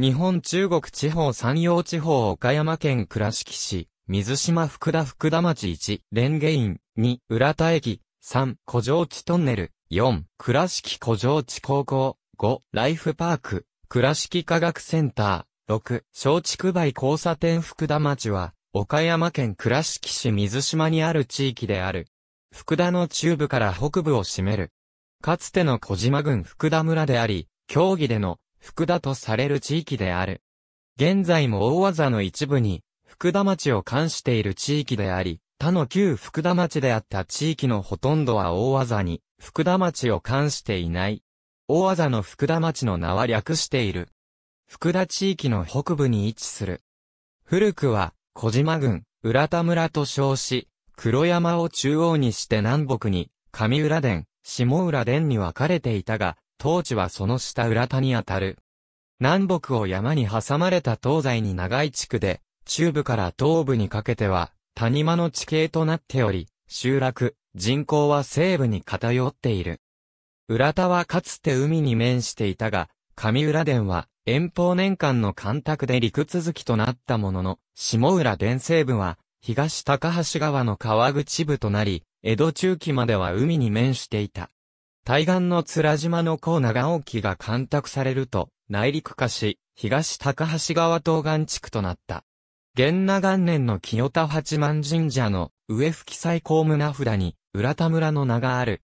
日本中国地方山陽地方岡山県倉敷市、水島福田福田町1、蓮華院、2、浦田駅、3、古城地トンネル、4、倉敷古城地高校、5、ライフパーク、倉敷科学センター、6、松竹梅交差点福田町は、岡山県倉敷市水島にある地域である。福田の中部から北部を占める。かつての小島郡福田村であり、競技での福田とされる地域である。現在も大技の一部に、福田町を関している地域であり、他の旧福田町であった地域のほとんどは大技に、福田町を関していない。大技の福田町の名は略している。福田地域の北部に位置する。古くは、小島郡、浦田村と称し、黒山を中央にして南北に、上浦殿、下浦殿に分かれていたが、当地はその下浦田にあたる。南北を山に挟まれた東西に長い地区で、中部から東部にかけては、谷間の地形となっており、集落、人口は西部に偏っている。浦田はかつて海に面していたが、上浦殿は遠方年間の干拓で陸続きとなったものの、下浦殿西部は東高橋川の川口部となり、江戸中期までは海に面していた。対岸の面島の高長沖が干拓されると、内陸化し、東高橋川東岸地区となった。源那元年の清田八幡神社の上吹最高胸札に、浦田村の名がある。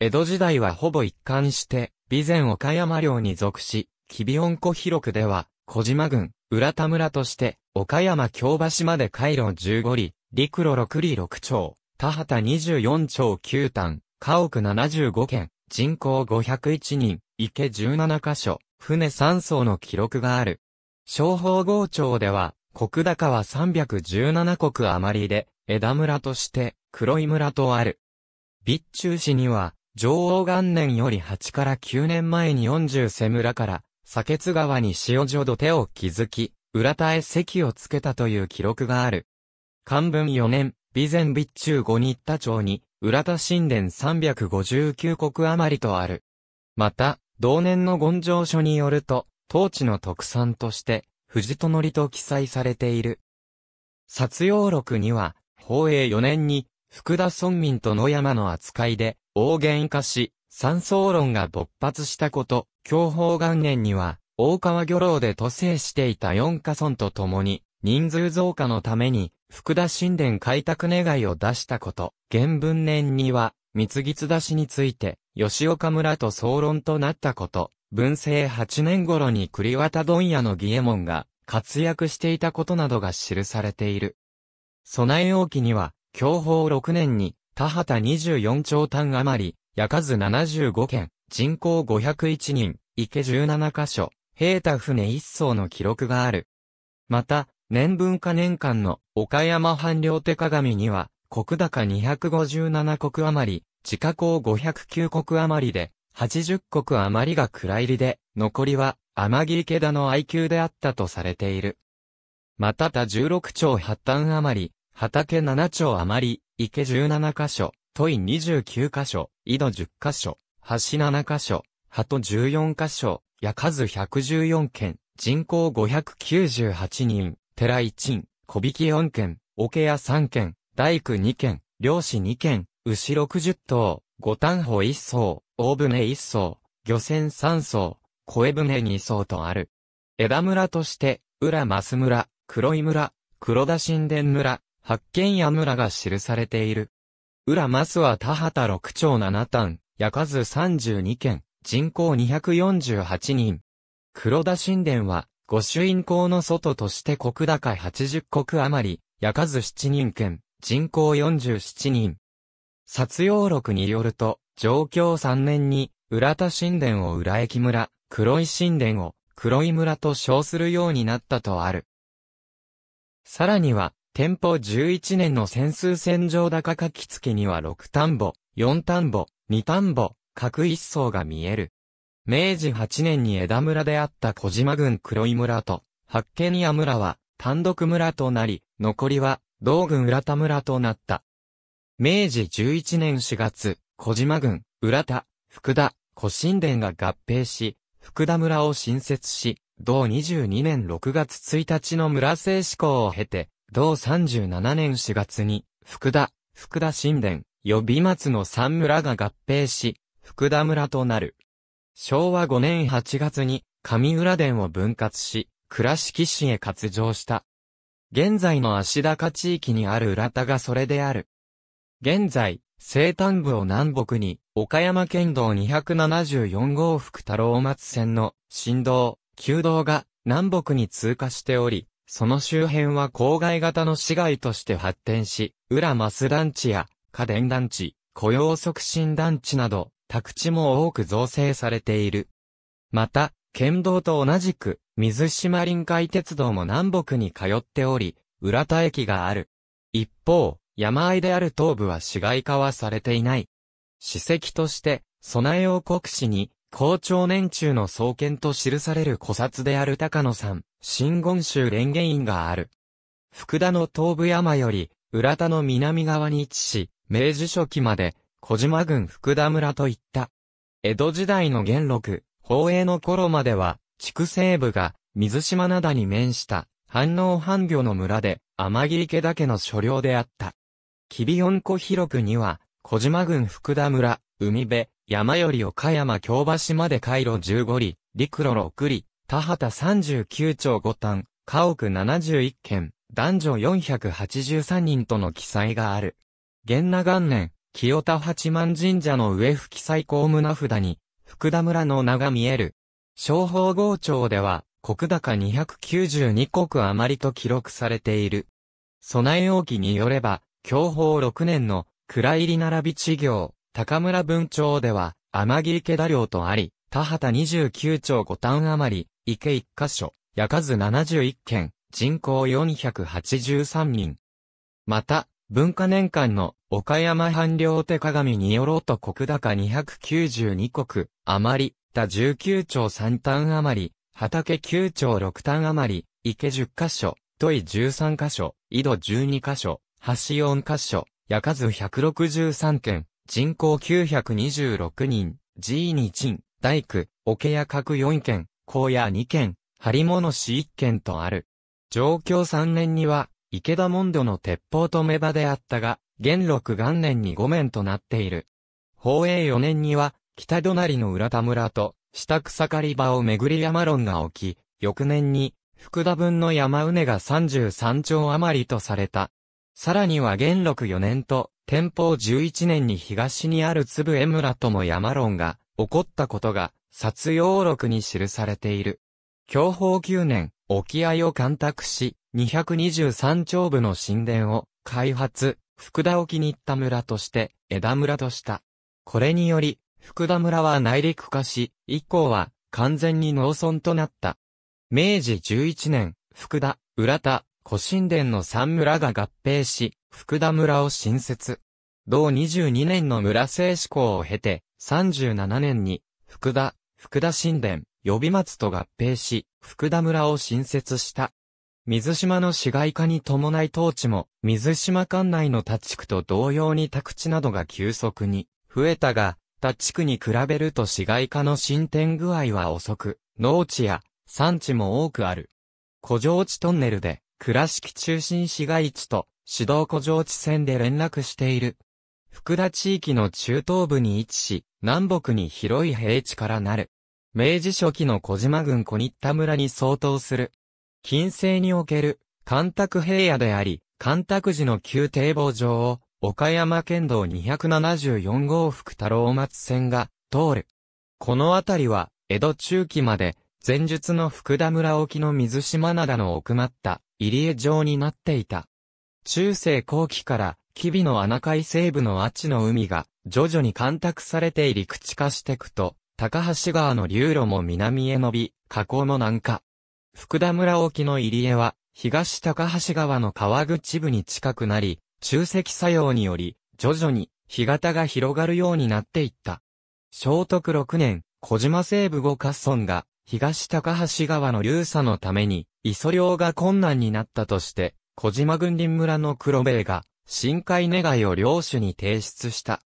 江戸時代はほぼ一貫して、備前岡山領に属し、吉備温湖広区では、小島郡、浦田村として、岡山京橋まで回路15里、陸路6里6町、田畑24町9端、家屋75件、人口501人、池17箇所、船3層の記録がある。商法号町では、国高は317国余りで、枝村として、黒井村とある。備中市には、上王元年より8から9年前に40瀬村から、酒津川に塩所土手を築き、浦田へ席をつけたという記録がある。漢文4年、備前備中五日田町に、浦田神殿359国余りとある。また、同年の権上書によると、当地の特産として、藤戸のりと記載されている。殺用録には、宝永4年に、福田村民と野山の扱いで、大喧化し、三層論が勃発したこと、享保元年には、大川漁労で都政していた四家村と共に、人数増加のために、福田神殿開拓願いを出したこと、原文年には、三月出しについて、吉岡村と総論となったこと、文政8年頃に栗綿問屋の義右衛門が活躍していたことなどが記されている。備え王記には、享保6年に、田畑24兆単余り、夜数75件、人口501人、池17カ所、平太船一層の記録がある。また、年文化年間の岡山藩領手鏡には、国高257国余り、地下高509国余りで、80国余りが暗入りで、残りは天城池田の愛 q であったとされている。また他16町八端余り、畑7町余り、池17箇所、問い29箇所、井戸10箇所、橋7箇所、鳩14箇所、や数114件、人口598人。寺一軒、小引四軒、桶屋三軒、大工二軒、漁師二軒、牛六十頭、五単歩一層、大船一層、漁船三層、小江船二層とある。枝村として、浦増村、黒井村、黒田神殿村、八軒屋村が記されている。浦増は田畑六町七単、屋数三十二軒、人口248人。黒田神殿は、御朱印校の外として国高80国余り、焼かず7人県、人口47人。殺用録によると、上京3年に、浦田神殿を浦駅村、黒井神殿を黒井村と称するようになったとある。さらには、天保11年の潜水線上高書付には6田んぼ、4田んぼ、2田んぼ、各一層が見える。明治8年に枝村であった小島郡黒井村と、八軒屋村は単独村となり、残りは道郡浦田村となった。明治11年4月、小島郡、浦田、福田、古神殿が合併し、福田村を新設し、同22年6月1日の村制施行を経て、同37年4月に、福田、福田神殿、予備松の三村が合併し、福田村となる。昭和5年8月に上浦殿を分割し、倉敷市へ割譲した。現在の足高地域にある浦田がそれである。現在、西端部を南北に、岡山県道274号福太郎松線の新道、旧道が南北に通過しており、その周辺は郊外型の市街として発展し、浦松団地や家電団地、雇用促進団地など、宅地も多く造成されている。また、県道と同じく、水島臨海鉄道も南北に通っており、浦田駅がある。一方、山あいである東部は市街化はされていない。史跡として、備え王国史に、校長年中の創建と記される古刹である高野山、新言宗蓮華院がある。福田の東部山より、浦田の南側に位置し、明治初期まで小島郡福田村といった。江戸時代の元禄、宝永の頃までは、畜生部が、水島灘に面した、反応半魚の村で、天切池だけの所領であった。吉備温湖広くには、小島郡福田村、海辺、山より岡山京橋まで回路15里、陸路6里、田畑39町5端、家屋71軒、男女483人との記載がある。元那元年、清田八幡神社の上吹き最高胸札に、福田村の名が見える。商法号町では、国高292国余りと記録されている。備え置きによれば、享保6年の、蔵入り並び地行、高村文町では、天城池田寮とあり、田畑29町5単余り、池1箇所、矢数71件、人口483人。また、文化年間の岡山藩領手鏡によろうと国高292国、余り、田19町3単余り、畑9町6単余り、池10箇所、問い13箇所、井戸12箇所、橋4箇所、屋数163件、人口926人、寺院に鎮、大工、桶屋各4件、荒野2件、張物市1件とある。状況3年には、池田門戸の鉄砲と目場であったが、元禄元年に五面となっている。宝永4年には、北隣の浦田村と、下草刈り場を巡り山論が起き、翌年に、福田分の山畝が33兆余りとされた。さらには元禄4年と、天保11年に東にある粒江村とも山論が、起こったことが、殺用録に記されている。享保9年、沖合を干拓し、223丁部の神殿を開発、福田を気に入った村として枝村とした。これにより、福田村は内陸化し、以降は完全に農村となった。明治11年、福田、浦田、古神殿の三村が合併し、福田村を新設。同22年の村制施行を経て、37年に、福田、福田神殿、予備松と合併し、福田村を新設した。水島の市街化に伴い当地も、水島管内の他地区と同様に宅地などが急速に増えたが、他地区に比べると市街化の進展具合は遅く、農地や産地も多くある。古城地トンネルで、倉敷中心市街地と、指導古城地線で連絡している。福田地域の中東部に位置し、南北に広い平地からなる。明治初期の小島郡小日田村に相当する近世における、干拓平野であり、干拓寺の旧堤防上を、岡山県道274号福太郎松線が通る。この辺りは、江戸中期まで、前述の福田村沖の水島灘の奥まった入江城になっていた。中世後期から、吉備の穴海西部の阿智の海が、徐々に干拓されて陸地化してくと、高橋川の流路も南へ伸び、河口も南下。福田村沖の入江は、東高橋川の川口部に近くなり、中積作用により、徐々に、干潟が広がるようになっていった。聖徳6年、小島西部五滑村が、東高橋川の流砂のために、磯漁が困難になったとして、小島軍林村の黒部が、深海願いを領主に提出した。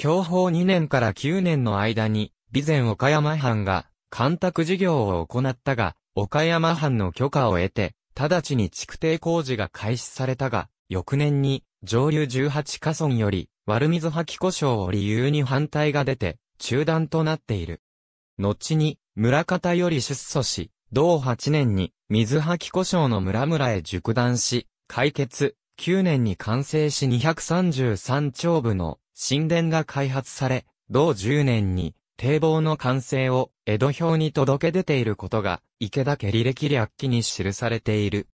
享保2年から9年の間に、備前岡山藩が、干拓事業を行ったが、岡山藩の許可を得て、直ちに築堤工事が開始されたが、翌年に上流18カ村より悪水吐き故障を理由に反対が出て中断となっている。後に村方より出祖し、同8年に水吐き故障の村々へ熟断し、解決、9年に完成し233丁部の神殿が開発され、同10年に堤防の完成を江戸表に届け出ていることが、池田家履歴略記に記されている。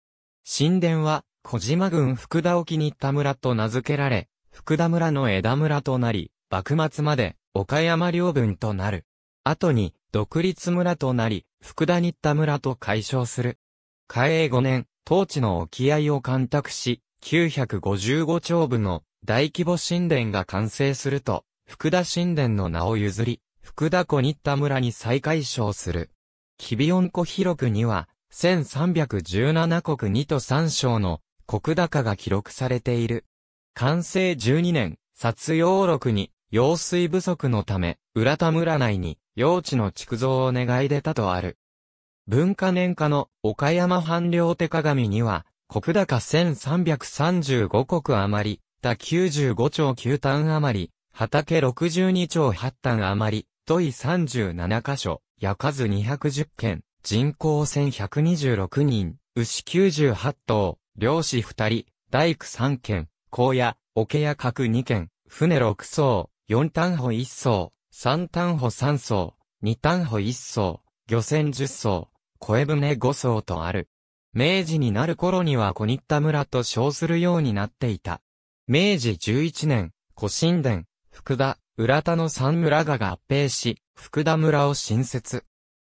神殿は、小島郡福田沖に田村と名付けられ、福田村の枝村となり、幕末まで岡山領分となる。後に、独立村となり、福田新田村と解消する。開永5年、当地の沖合を干拓し、955丁部の大規模神殿が完成すると、福田神殿の名を譲り、福田湖新田村に再解称する。キビオン湖広くには、1317国2と3章の国高が記録されている。完成12年、撮養録に、用水不足のため、浦田村内に、用地の築造を願い出たとある。文化年下の岡山藩領手鏡には、国高1335国余り、田95兆9単余り、畑62兆8単余り、い37箇所、や数210件、人口1126人、牛98頭、漁師2人、大工3件、荒野、桶屋各2件、船6層、4単歩1層、3単歩3層、2単歩1層、漁船10層、小舟5層とある。明治になる頃には小日田村と称するようになっていた。明治11年、古神殿、福田、浦田の三村が合併し、福田村を新設。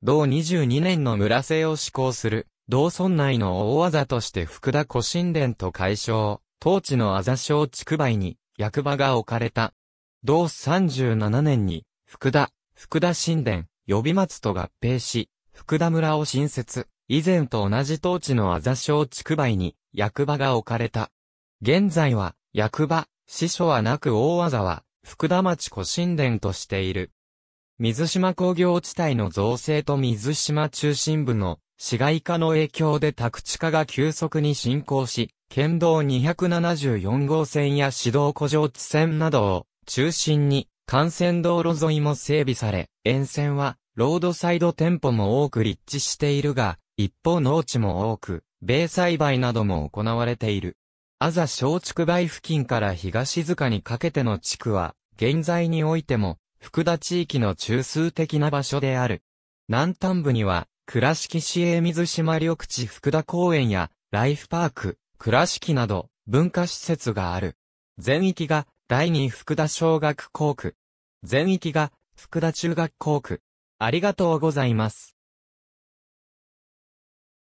同22年の村制を施行する、同村内の大技として福田古神殿と解消、当地のあざ小畜梅に役場が置かれた。同37年に、福田、福田神殿、予備松と合併し、福田村を新設、以前と同じ当地のあざ小畜梅に役場が置かれた。現在は、役場、支所はなく大技は、福田町古神殿としている。水島工業地帯の造成と水島中心部の市街化の影響で宅地化が急速に進行し、県道274号線や市道古城地線などを中心に幹線道路沿いも整備され、沿線はロードサイド店舗も多く立地しているが、一方農地も多く、米栽培なども行われている。あざ小竹梅付近から東塚にかけての地区は、現在においても、福田地域の中枢的な場所である。南端部には、倉敷市営水島緑地福田公園や、ライフパーク、倉敷など、文化施設がある。全域が、第二福田小学校区。全域が、福田中学校区。ありがとうございます。